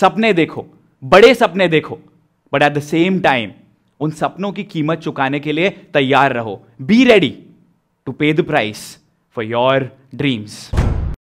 सपने देखो बड़े सपने देखो but at the same time उन सपनों की कीमत चुकाने के लिए तैयार रहो be ready to pay the price for your dreams